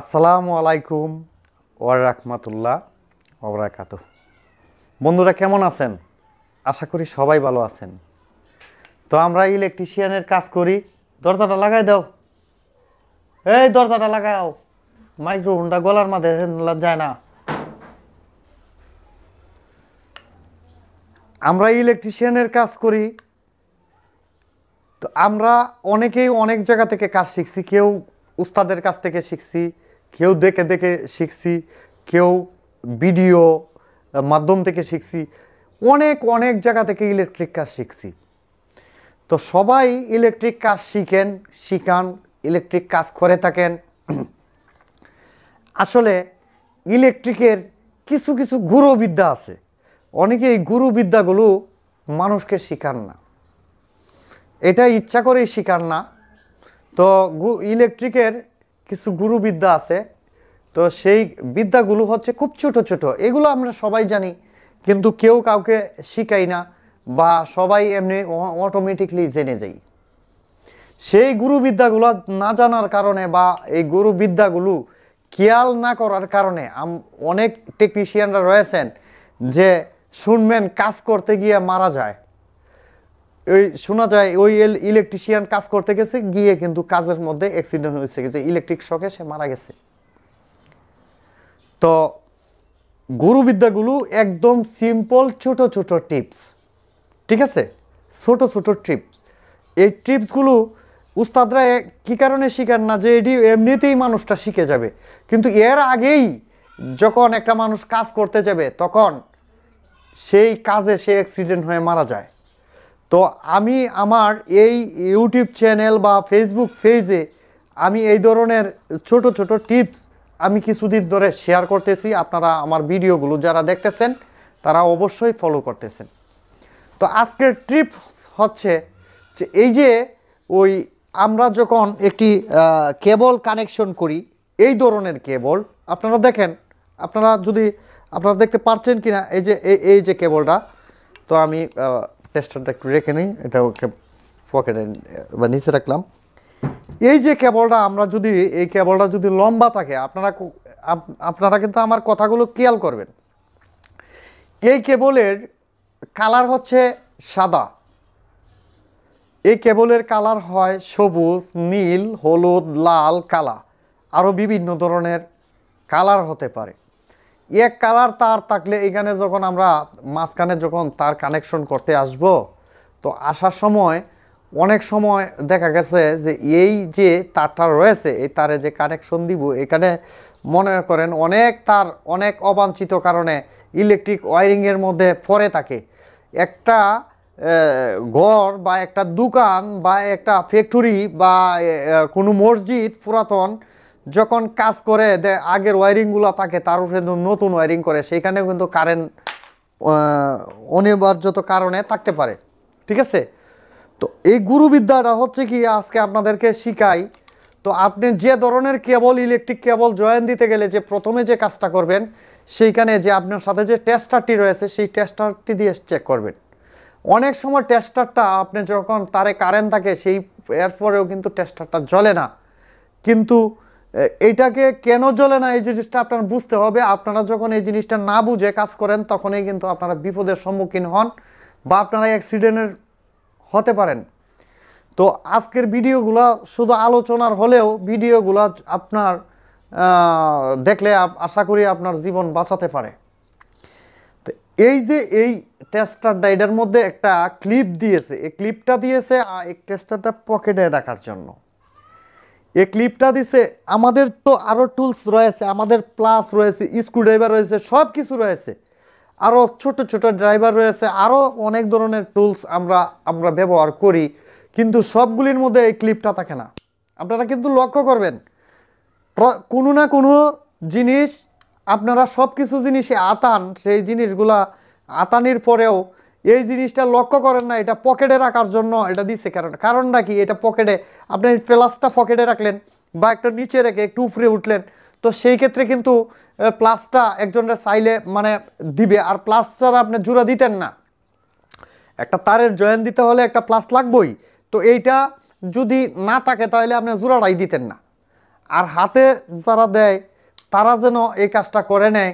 আসসালামু আলাইকুম ওয়ার রাহমাতুল্লাহ ওবরাকাত বন্ধুরা কেমন আছেন আশা করি সবাই ভালো আছেন তো আমরা ইলেকট্রিশিয়ানের কাজ করি দরজাটা লাগাই দাও এই দরজাটা লাগাও মাইক্রোফোনটা গলার মাঝে যায় না আমরা ইলেকট্রিশিয়ানের কাজ করি তো আমরা অনেকেই অনেক জায়গা থেকে কাজ শিখছি কেউ উস্তাদের কাছ থেকে শিখছি কেউ দেখে দেখে শিখছি কেউ ভিডিও মাধ্যম থেকে শিখছি অনেক অনেক জায়গা থেকে ইলেকট্রিক কাজ শিখছি তো সবাই ইলেকট্রিক কাজ শিখেন শিখান ইলেকট্রিক কাজ করে থাকেন আসলে ইলেকট্রিকের কিছু কিছু গুরুবিদ্যা আছে অনেকে এই গুরুবিদ্যাগুলো মানুষকে শিখান না এটা ইচ্ছা করেই শিখান না তো ইলেকট্রিকের কিছু গুরুবিদ্যা আছে তো সেই বিদ্যাগুলো হচ্ছে খুব ছোট ছোট এগুলো আমরা সবাই জানি কিন্তু কেউ কাউকে শিখাই না বা সবাই এমনি অটোমেটিকলি জেনে যাই সেই গুরুবিদ্যাগুলো না জানার কারণে বা এই গুরুবিদ্যাগুলো খেয়াল না করার কারণে অনেক টেকনিশিয়ানরা রয়েছেন যে শুনবেন কাজ করতে গিয়ে মারা যায় ওই শোনা যায় ওই ইলেকট্রিশিয়ান কাজ করতে গেছে গিয়ে কিন্তু কাজের মধ্যে অ্যাক্সিডেন্ট হয়েছে গেছে ইলেকট্রিক শকে সে মারা গেছে তো গুরুবিদ্যাগুলো একদম সিম্পল ছোট ছোট টিপস ঠিক আছে ছোট ছোট টিপস এই টিপসগুলো উস্তাদরা কি কারণে শিখান না যে এটি এমনিতেই মানুষটা শিখে যাবে কিন্তু এর আগেই যখন একটা মানুষ কাজ করতে যাবে তখন সেই কাজে সে অ্যাক্সিডেন্ট হয়ে মারা যায় তো আমি আমার এই ইউটিউব চ্যানেল বা ফেসবুক পেজে আমি এই ধরনের ছোট ছোট টিপস আমি কিছুদিন ধরে শেয়ার করতেছি আপনারা আমার ভিডিওগুলো যারা দেখতেছেন তারা অবশ্যই ফলো করতেছেন তো আজকের ট্রিপ হচ্ছে যে এই যে ওই আমরা যখন একটি কেবল কানেকশন করি এই ধরনের কেবল আপনারা দেখেন আপনারা যদি আপনারা দেখতে পারছেন কি না এই যে এই যে কেবলটা তো আমি টেস্টারটা একটু রেখে নিই এটা ওকে পকেটে বা নিচে রাখলাম এই যে কেবলটা আমরা যদি এই কেবলটা যদি লম্বা থাকে আপনারা আপনারা কিন্তু আমার কথাগুলো খেয়াল করবেন এই কেবলের কালার হচ্ছে সাদা এই কেবলের কালার হয় সবুজ নীল হলুদ লাল কালা আরও বিভিন্ন ধরনের কালার হতে পারে এক কালার তার থাকলে এখানে যখন আমরা মাঝখানে যখন তার কানেকশন করতে আসব তো আসার সময় অনেক সময় দেখা গেছে যে এই যে তারটা রয়েছে এই তারে যে কানেকশন দিব এখানে মনে করেন অনেক তার অনেক অবাঞ্ছিত কারণে ইলেকট্রিক ওয়ারিংয়ের মধ্যে পড়ে থাকে একটা ঘর বা একটা দোকান বা একটা ফ্যাক্টরি বা কোনো মসজিদ পুরাতন যখন কাজ করে দে আগের ওয়ারিংগুলো থাকে তার উপরে নতুন ওয়ারিং করে সেইখানেও কিন্তু কারেন্ট অনিবার্যত কারণে থাকতে পারে ঠিক আছে তো এই গুরুবিদ্যাটা হচ্ছে কি আজকে আপনাদেরকে শিখাই তো আপনি যে ধরনের কেবল ইলেকট্রিক কেবল জয়েন দিতে গেলে যে প্রথমে যে কাজটা করবেন সেইখানে যে আপনার সাথে যে টেস্টারটি রয়েছে সেই টেস্টারটি দিয়ে চেক করবেন অনেক সময় টেস্টারটা আপনি যখন তারে কারেন্ট থাকে সেই এরপরেও কিন্তু টেস্টারটা জ্বলে না কিন্তু এটাকে কেন জ্বলে না এই জিনিসটা আপনার বুঝতে হবে আপনারা যখন এই জিনিসটা না বুঝে কাজ করেন তখনই কিন্তু আপনারা বিপদের সম্মুখীন হন বা আপনারা অ্যাক্সিডেন্টের হতে পারেন তো আজকের ভিডিওগুলো শুধু আলোচনার হলেও ভিডিওগুলো আপনার দেখলে আশা করি আপনার জীবন বাঁচাতে পারে তো এই যে এই টেস্টার ডাইডার মধ্যে একটা ক্লিপ দিয়েছে এই ক্লিপটা দিয়েছে এই টেস্টারটা পকেটে রাখার জন্য এই ক্লিপটা দিছে আমাদের তো আরও টুলস রয়েছে আমাদের প্লাস রয়েছে স্ক্রুড্রাইভার রয়েছে সব কিছু রয়েছে আরও ছোট ছোট ড্রাইভার রয়েছে আরও অনেক ধরনের টুলস আমরা আমরা ব্যবহার করি কিন্তু সবগুলির মধ্যে এই ক্লিপটা থাকে না আপনারা কিন্তু লক্ষ্য করবেন কোনো না কোনো জিনিস আপনারা সব কিছু জিনিসে আতান সেই জিনিসগুলা আতানির পরেও এই জিনিসটা লক্ষ্য করেন না এটা পকেটে রাখার জন্য এটা দিচ্ছে কারণ কারণটা কি এটা পকেটে আপনি প্লাসটা পকেটে রাখলেন বা একটা নিচে রেখে একটু উপরে উঠলেন তো সেই ক্ষেত্রে কিন্তু প্লাসটা একজনের সাইলে মানে দিবে আর প্লাস ছাড়া আপনি জুড়া দিতেন না একটা তারের জয়েন দিতে হলে একটা প্লাস লাগবই তো এইটা যদি না থাকে তাহলে আপনি জুড়াটাই দিতেন না আর হাতে যারা দেয় তারা যেন এই কাজটা করে নেয়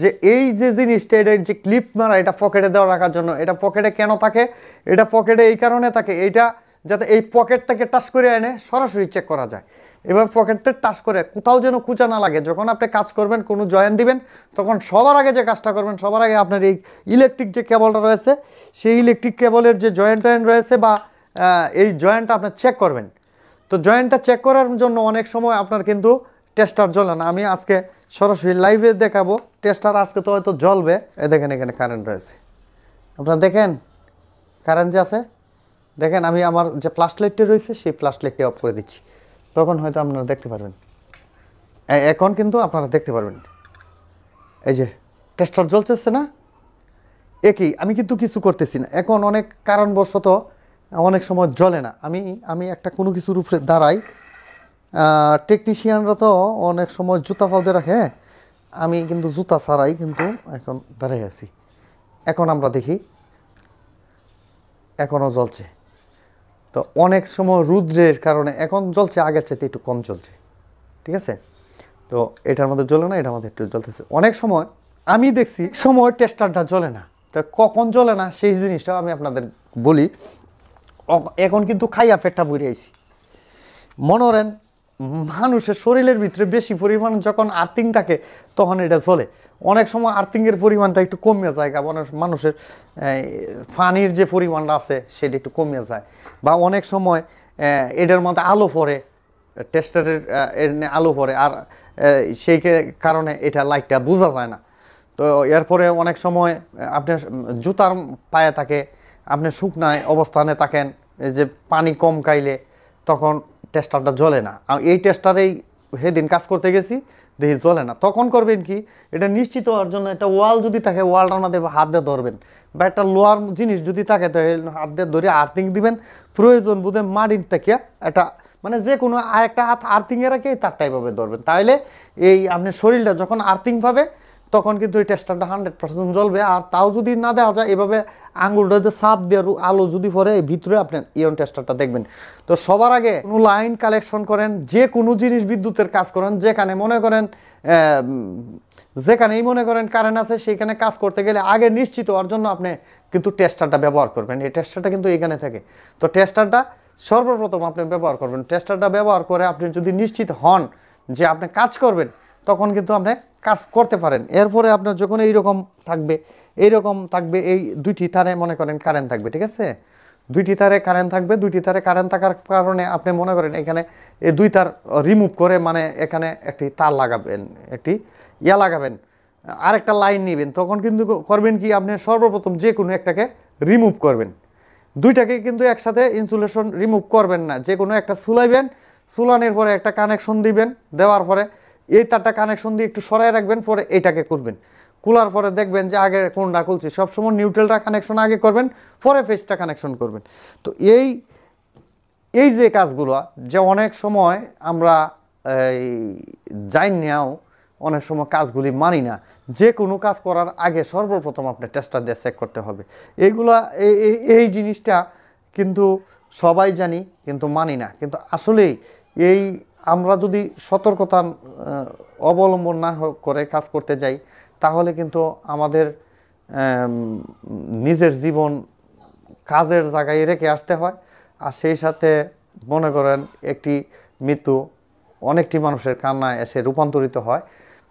যে এই যে জিনিসটা এটা যে ক্লিপ মারা এটা পকেটে দেওয়া রাখার জন্য এটা পকেটে কেন থাকে এটা পকেটে এই কারণে থাকে এটা যাতে এই পকেটটাকে টাচ করে এনে সরাসরি চেক করা যায় এবার পকেটটা টাচ করে কোথাও যেন কুচা না লাগে যখন আপনি কাজ করবেন কোনো জয়েন দিবেন তখন সবার আগে যে কাজটা করবেন সবার আগে আপনার এই ইলেকট্রিক যে কেবলটা রয়েছে সেই ইলেকট্রিক কেবলের যে জয়েন্ট টয়েন্ট রয়েছে বা এই জয়েন্টটা আপনার চেক করবেন তো জয়েন্টটা চেক করার জন্য অনেক সময় আপনার কিন্তু টেস্টার জ্বলে না আমি আজকে সরাসরি লাইভে দেখাবো টেস্টার আজকে তো হয়তো জ্বলবে এ দেখেন এখানে কারেন্ট রয়েছে আপনারা দেখেন কারেন্ট যে আছে দেখেন আমি আমার যে ফ্লাশ লাইটটি রয়েছে সেই ফ্লাশ লাইটটি অফ করে দিচ্ছি তখন হয়তো আপনারা দেখতে পারবেন এখন কিন্তু আপনারা দেখতে পারবেন এই যে টেস্টার জ্বলতেছে না একই আমি কিন্তু কিছু করতেছি না এখন অনেক কারণবশত অনেক সময় জ্বলে না আমি আমি একটা কোনো কিছুর উপরে দাঁড়াই টেকনিশিয়ানরা তো অনেক সময় জুতা ফাউজে রাখে হ্যাঁ? আমি কিন্তু জুতা ছাড়াই কিন্তু এখন দাঁড়িয়ে আছি এখন আমরা দেখি এখনও জ্বলছে তো অনেক সময় রুদ্রের কারণে এখন জ্বলছে আগের চাইতে একটু কম জ্বলছে ঠিক আছে তো এটার মধ্যে জ্বলে না এটা আমাদের একটু জ্বলতেছে অনেক সময় আমি দেখছি সময় টেস্টারটা জ্বলে না তো কখন জ্বলে না সেই জিনিসটা আমি আপনাদের বলি এখন কিন্তু খাইয়া পেটটা বুড়ে আইছি মনোরেন মানুষের শরীরের ভিতরে বেশি পরিমাণ যখন আর্থিং থাকে তখন এটা চলে অনেক সময় আর্থিংয়ের পরিমাণটা একটু কমে যায় কারণ মানুষের ফানির যে পরিমাণটা আছে সেটা একটু কমিয়ে যায় বা অনেক সময় এটার মধ্যে আলো পড়ে টেস্টারের এনে আলো পড়ে আর সেই কারণে এটা লাইটটা বোঝা যায় না তো এরপরে অনেক সময় আপনার জুতার পায়ে থাকে আপনি শুকনায় অবস্থানে থাকেন যে পানি কম খাইলে তখন টেস্টারটা জ্বলে না এই টেস্টারেই সেদিন কাজ করতে গেছি দেখি জ্বলে না তখন করবেন কি এটা নিশ্চিত হওয়ার জন্য একটা ওয়াল যদি থাকে না দেবে হাত দিয়ে ধরবেন বা একটা লোয়ার জিনিস যদি থাকে তাহলে হাত দিয়ে ধরে আর্থিং দিবেন প্রয়োজন বোধে মারিন থেকে একটা মানে যে কোনো একটা হাত আর্থিংয়ে রাখে তারটা টাইপভাবে ধরবেন তাহলে এই আপনি শরীরটা যখন আর্থিং পাবে তখন কিন্তু এই টেস্টারটা হান্ড্রেড পার্সেন্ট জ্বলবে আর তাও যদি না দেওয়া যায় এভাবে আঙুলটা যে সাপ দেওয়ার আলো যদি পরে ভিতরে আপনার ইয়ন টেস্টারটা দেখবেন তো সবার আগে কোনো লাইন কালেকশন করেন যে কোনো জিনিস বিদ্যুতের কাজ করেন যেখানে মনে করেন যেখানেই মনে করেন কারেন্ট আছে সেখানে কাজ করতে গেলে আগে নিশ্চিত হওয়ার জন্য আপনি কিন্তু টেস্টারটা ব্যবহার করবেন এই টেস্টারটা কিন্তু এখানে থাকে তো টেস্টারটা সর্বপ্রথম আপনি ব্যবহার করবেন টেস্টারটা ব্যবহার করে আপনি যদি নিশ্চিত হন যে আপনি কাজ করবেন তখন কিন্তু আপনি কাজ করতে পারেন এরপরে আপনার যখন এইরকম থাকবে এইরকম থাকবে এই দুইটি তারে মনে করেন কারেন্ট থাকবে ঠিক আছে দুইটি তারে কারেন্ট থাকবে দুইটি তারে কারেন্ট থাকার কারণে আপনি মনে করেন এখানে এই দুই তার রিমুভ করে মানে এখানে একটি তার লাগাবেন একটি ইয়া লাগাবেন আরেকটা লাইন নেবেন তখন কিন্তু করবেন কি আপনি সর্বপ্রথম যে কোনো একটাকে রিমুভ করবেন দুইটাকে কিন্তু একসাথে ইনসুলেশন রিমুভ করবেন না যে কোনো একটা সুলাইবেন সুলানের পরে একটা কানেকশন দিবেন দেওয়ার পরে এই তারটা কানেকশন দিয়ে একটু সরাই রাখবেন পরে এটাকে করবেন কুলার পরে দেখবেন যে আগে কোনটা খুলছে সবসময় নিউট্রালটা কানেকশন আগে করবেন পরে ফেসটা কানেকশন করবেন তো এই এই যে কাজগুলো যে অনেক সময় আমরা এই যাই নেও অনেক সময় কাজগুলি মানি না যে কোনো কাজ করার আগে সর্বপ্রথম আপনি টেস্টটা দিয়ে চেক করতে হবে এইগুলা এই এই জিনিসটা কিন্তু সবাই জানি কিন্তু মানি না কিন্তু আসলেই এই আমরা যদি সতর্কতা অবলম্বন না করে কাজ করতে যাই তাহলে কিন্তু আমাদের নিজের জীবন কাজের জায়গায় রেখে আসতে হয় আর সেই সাথে মনে করেন একটি মৃত্যু অনেকটি মানুষের কান্নায় এসে রূপান্তরিত হয়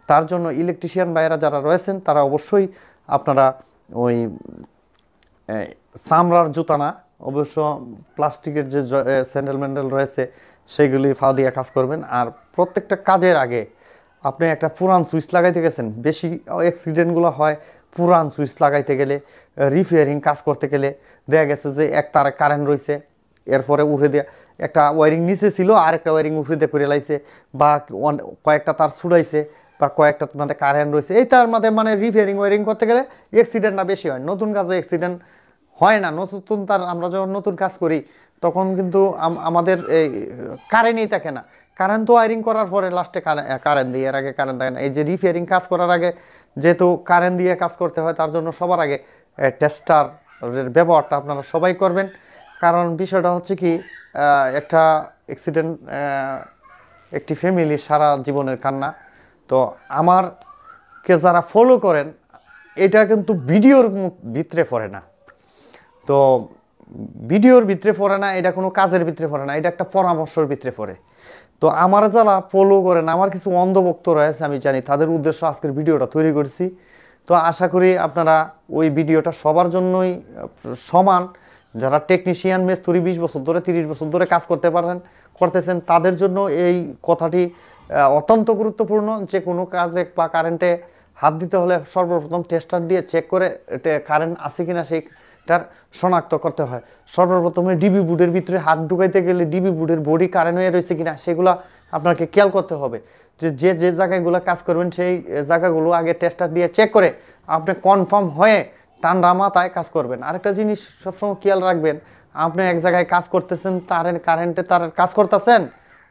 তার জন্য ইলেকট্রিশিয়ান ভাইয়েরা যারা রয়েছেন তারা অবশ্যই আপনারা ওই চামড়ার জুতানা অবশ্য প্লাস্টিকের যে স্যান্ডেল ম্যান্ডেল রয়েছে সেগুলি ফাও দিয়ে কাজ করবেন আর প্রত্যেকটা কাজের আগে আপনি একটা পুরান সুইচ লাগাইতে গেছেন বেশি অ্যাক্সিডেন্টগুলো হয় পুরান সুইচ লাগাইতে গেলে রিপেয়ারিং কাজ করতে গেলে দেখা গেছে যে এক তারে কারেন্ট রয়েছে এরপরে উঠে দেওয়া একটা ওয়ারিং নিচে ছিল আর একটা ওয়ারিং উঠে দিয়ে করে লাইছে বা কয়েকটা তার ছুড়াইছে বা কয়েকটা মানে কারেন্ট রয়েছে এই তার মধ্যে মানে রিপেয়ারিং ওয়ারিং করতে গেলে অ্যাক্সিডেন্টটা বেশি হয় নতুন কাজে অ্যাক্সিডেন্ট হয় না নতুন তার আমরা যখন নতুন কাজ করি তখন কিন্তু আমাদের এই কারেন্টই থাকে না কারেন্ট তো ওয়ারিং করার পরে লাস্টে কারেন্ট দিয়ে এর আগে কারেন্ট থাকে না এই যে রিপেয়ারিং কাজ করার আগে যেহেতু কারেন্ট দিয়ে কাজ করতে হয় তার জন্য সবার আগে টেস্টার ব্যবহারটা আপনারা সবাই করবেন কারণ বিষয়টা হচ্ছে কি একটা অ্যাক্সিডেন্ট একটি ফ্যামিলি সারা জীবনের কান্না তো আমার কে যারা ফলো করেন এটা কিন্তু ভিডিওর ভিতরে পড়ে না তো ভিডিওর ভিতরে পড়ে না এটা কোনো কাজের ভিতরে পড়ে না এটা একটা পরামর্শর ভিতরে পড়ে তো আমার যারা ফলো করেন আমার কিছু অন্ধভক্ত রয়েছে আমি জানি তাদের উদ্দেশ্য আজকের ভিডিওটা তৈরি করছি তো আশা করি আপনারা ওই ভিডিওটা সবার জন্যই সমান যারা টেকনিশিয়ান মেস্তুরি বিশ বছর ধরে তিরিশ বছর ধরে কাজ করতে পারেন করতেছেন তাদের জন্য এই কথাটি অত্যন্ত গুরুত্বপূর্ণ যে কোনো কাজে বা কারেন্টে হাত দিতে হলে সর্বপ্রথম টেস্টার দিয়ে চেক করে কারেন্ট আছে কিনা সেই তার শনাক্ত করতে হয় সর্বপ্রথমে ডিবি বুটের ভিতরে হাত ঢুকাইতে গেলে ডিবি বুটের বডি কারেন্ট হয়ে রয়েছে কিনা সেগুলো আপনাকে খেয়াল করতে হবে যে যে যে জায়গাগুলো কাজ করবেন সেই জায়গাগুলো আগে টেস্টার দিয়ে চেক করে আপনি কনফার্ম হয়ে ঠান্ডা মাথায় কাজ করবেন আরেকটা জিনিস সবসময় খেয়াল রাখবেন আপনি এক জায়গায় কাজ করতেছেন তার কারেন্টে তার কাজ করতেছেন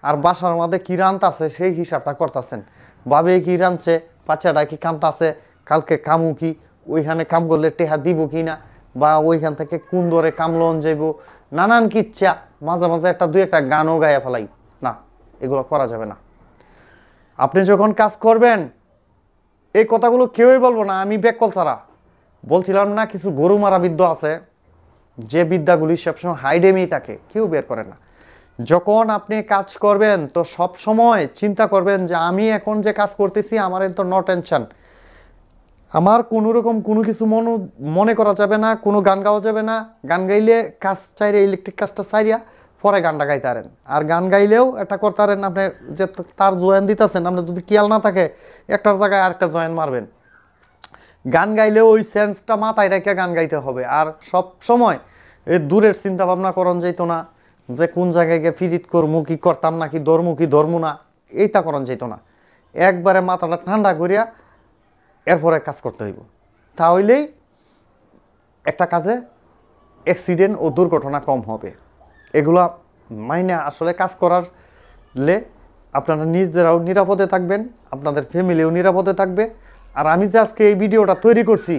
আর বাসার মধ্যে কী রানতাছে সেই হিসাবটা করতেছেন বাবে কী রানছে বাচ্চাটা কি কামতাছে কালকে কামু কি ওইখানে কাম করলে টেহা দিব কি না বা ওইখান থেকে কুন্দরে কামলন যাইব নানান কিচ্ছা মাঝে মাঝে একটা দুই একটা গানও গায়ে ফেলাই না এগুলো করা যাবে না আপনি যখন কাজ করবেন এই কথাগুলো কেউই বলবো না আমি বেকল ছাড়া বলছিলাম না কিছু গরু মারা বিদ্য আছে যে বিদ্যাগুলি সবসময় হাইডেমেই থাকে কেউ বের করে না যখন আপনি কাজ করবেন তো সব সময় চিন্তা করবেন যে আমি এখন যে কাজ করতেছি আমার তো ন টেনশন আমার কোনো রকম কোনো কিছু মন মনে করা যাবে না কোনো গান গাওয়া যাবে না গান গাইলে কাজ চাইরে ইলেকট্রিক কাজটা চাইরিয়া পরে গানটা গাইতে পারেন আর গান গাইলেও একটা করতে পারেন আপনি যে তার জয়েন দিতেছেন আপনি যদি কেয়াল না থাকে একটার জায়গায় আরেকটা জয়েন মারবেন গান গাইলেও ওই সেন্সটা মাথায় রেখে গান গাইতে হবে আর সব সময় এই দূরের চিন্তা ভাবনা করন যেত না যে কোন জায়গায় গিয়ে ফিরিত করমু কি করতাম না কি ধর্ম কি ধর্ম না এইটা করন যেত না একবারে মাথাটা ঠান্ডা করিয়া এরপরে কাজ করতে হইব তাহলেই একটা কাজে অ্যাক্সিডেন্ট ও দুর্ঘটনা কম হবে এগুলা মাইনে আসলে কাজ করার লে আপনারা নিজেরাও নিরাপদে থাকবেন আপনাদের ফ্যামিলিও নিরাপদে থাকবে আর আমি যে আজকে এই ভিডিওটা তৈরি করছি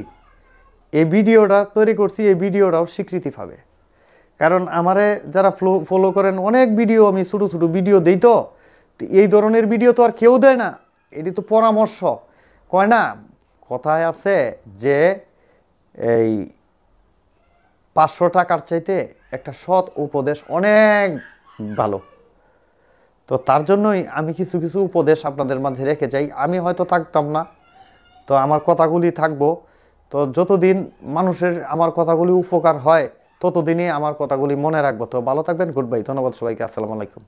এই ভিডিওটা তৈরি করছি এই ভিডিওটাও স্বীকৃতি পাবে কারণ আমারে যারা ফলো ফলো করেন অনেক ভিডিও আমি ছোটো ছোটো ভিডিও দিই তো এই ধরনের ভিডিও তো আর কেউ দেয় না এটি তো পরামর্শ কয় না কথায় আছে যে এই পাঁচশো টাকার চাইতে একটা সৎ উপদেশ অনেক ভালো তো তার জন্যই আমি কিছু কিছু উপদেশ আপনাদের মাঝে রেখে যাই আমি হয়তো থাকতাম না তো আমার কথাগুলি থাকবো তো যতদিন মানুষের আমার কথাগুলি উপকার হয় ততদিনই আমার কথাগুলি মনে রাখবো তো ভালো থাকবেন গুড বাই ধন্যবাদ সবাইকে আসসালামু আলাইকুম